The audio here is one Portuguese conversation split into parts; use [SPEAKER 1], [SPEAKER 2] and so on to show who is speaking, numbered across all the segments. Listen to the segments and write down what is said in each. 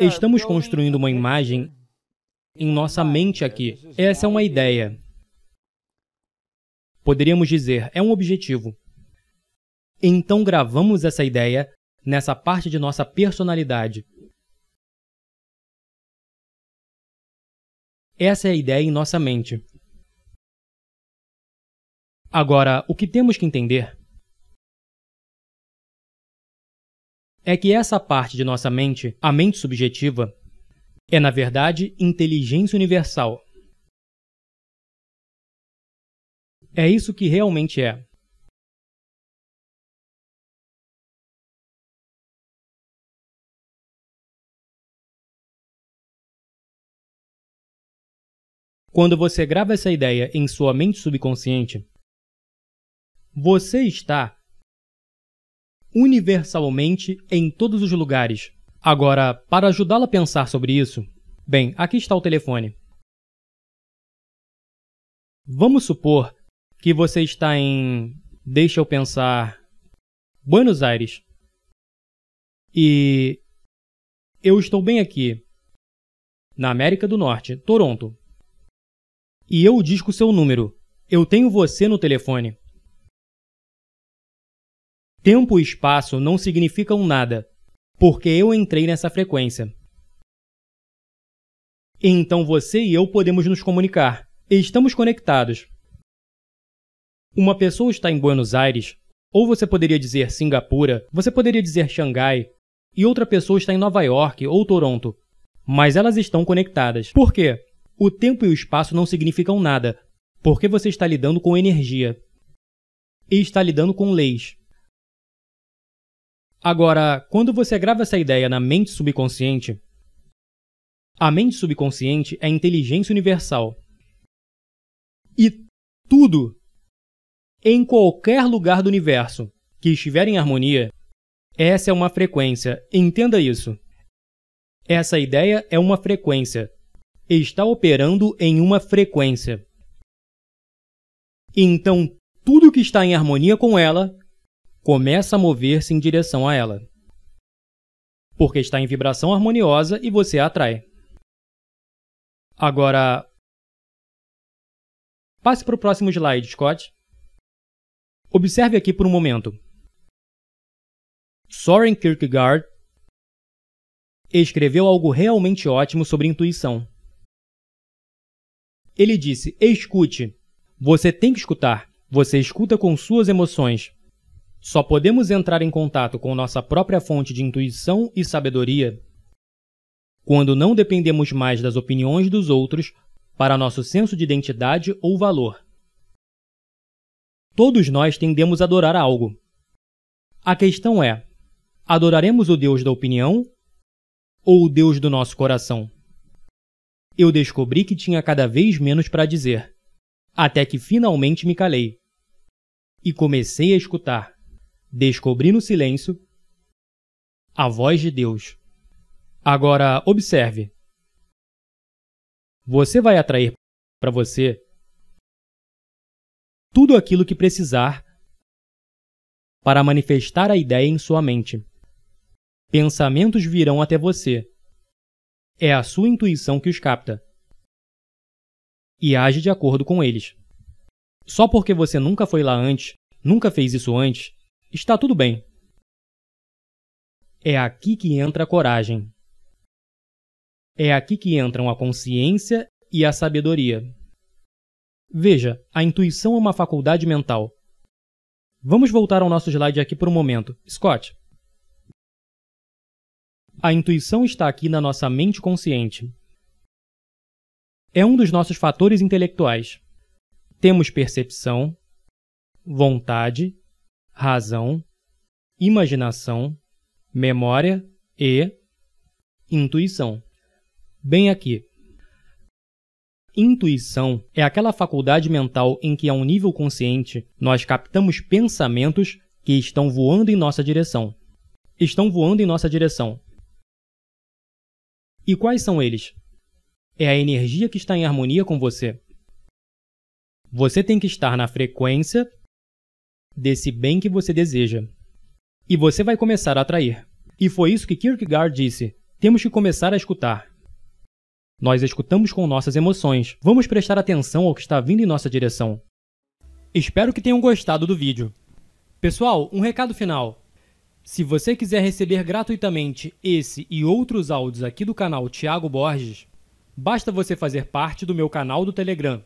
[SPEAKER 1] Estamos construindo uma imagem em nossa mente aqui. Essa é uma ideia. Poderíamos dizer, é um objetivo. Então gravamos essa ideia nessa parte de nossa personalidade. Essa é a ideia em nossa mente. Agora, o que temos que entender é que essa parte de nossa mente, a mente subjetiva, é na verdade inteligência universal. É isso que realmente é. Quando você grava essa ideia em sua mente subconsciente, você está universalmente em todos os lugares. Agora, para ajudá-la a pensar sobre isso, bem, aqui está o telefone. Vamos supor que você está em, deixa eu pensar, Buenos Aires. E eu estou bem aqui, na América do Norte, Toronto. E eu disco seu número. Eu tenho você no telefone. Tempo e espaço não significam nada, porque eu entrei nessa frequência. Então você e eu podemos nos comunicar. Estamos conectados. Uma pessoa está em Buenos Aires, ou você poderia dizer Singapura, você poderia dizer Xangai, e outra pessoa está em Nova York ou Toronto. Mas elas estão conectadas. Por quê? O tempo e o espaço não significam nada, porque você está lidando com energia. E está lidando com leis. Agora, quando você grava essa ideia na mente subconsciente, a mente subconsciente é inteligência universal. E tudo, em qualquer lugar do universo que estiver em harmonia, essa é uma frequência. Entenda isso. Essa ideia é uma frequência. Está operando em uma frequência. Então, tudo que está em harmonia com ela começa a mover-se em direção a ela. Porque está em vibração harmoniosa e você a atrai. Agora. Passe para o próximo slide, Scott. Observe aqui por um momento. Soren Kierkegaard escreveu algo realmente ótimo sobre intuição. Ele disse: Escute. Você tem que escutar. Você escuta com suas emoções. Só podemos entrar em contato com nossa própria fonte de intuição e sabedoria quando não dependemos mais das opiniões dos outros para nosso senso de identidade ou valor. Todos nós tendemos a adorar algo. A questão é: adoraremos o Deus da opinião ou o Deus do nosso coração? Eu descobri que tinha cada vez menos para dizer, até que finalmente me calei e comecei a escutar. Descobri no silêncio a voz de Deus. Agora, observe. Você vai atrair para você tudo aquilo que precisar para manifestar a ideia em sua mente. Pensamentos virão até você. É a sua intuição que os capta e age de acordo com eles. Só porque você nunca foi lá antes, nunca fez isso antes, está tudo bem. É aqui que entra a coragem. É aqui que entram a consciência e a sabedoria. Veja, a intuição é uma faculdade mental. Vamos voltar ao nosso slide aqui por um momento. Scott. A intuição está aqui na nossa mente consciente. É um dos nossos fatores intelectuais. Temos percepção, vontade razão, imaginação, memória e intuição. Bem aqui. Intuição é aquela faculdade mental em que, a um nível consciente, nós captamos pensamentos que estão voando em nossa direção. Estão voando em nossa direção. E quais são eles? É a energia que está em harmonia com você. Você tem que estar na frequência desse bem que você deseja. E você vai começar a atrair. E foi isso que Kierkegaard disse: temos que começar a escutar. Nós escutamos com nossas emoções, vamos prestar atenção ao que está vindo em nossa direção. Espero que tenham gostado do vídeo. Pessoal, um recado final. Se você quiser receber gratuitamente esse e outros áudios aqui do canal Tiago Borges, basta você fazer parte do meu canal do Telegram.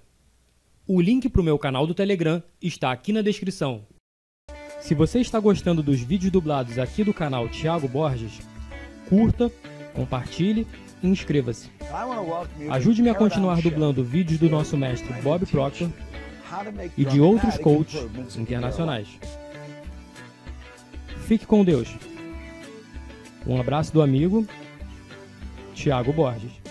[SPEAKER 1] O link para o meu canal do Telegram está aqui na descrição. Se você está gostando dos vídeos dublados aqui do canal Thiago Borges, curta, compartilhe e inscreva-se. Ajude-me a continuar dublando vídeos do nosso mestre Bob Proctor e de outros coaches internacionais. Fique com Deus. Um abraço do amigo Thiago Borges.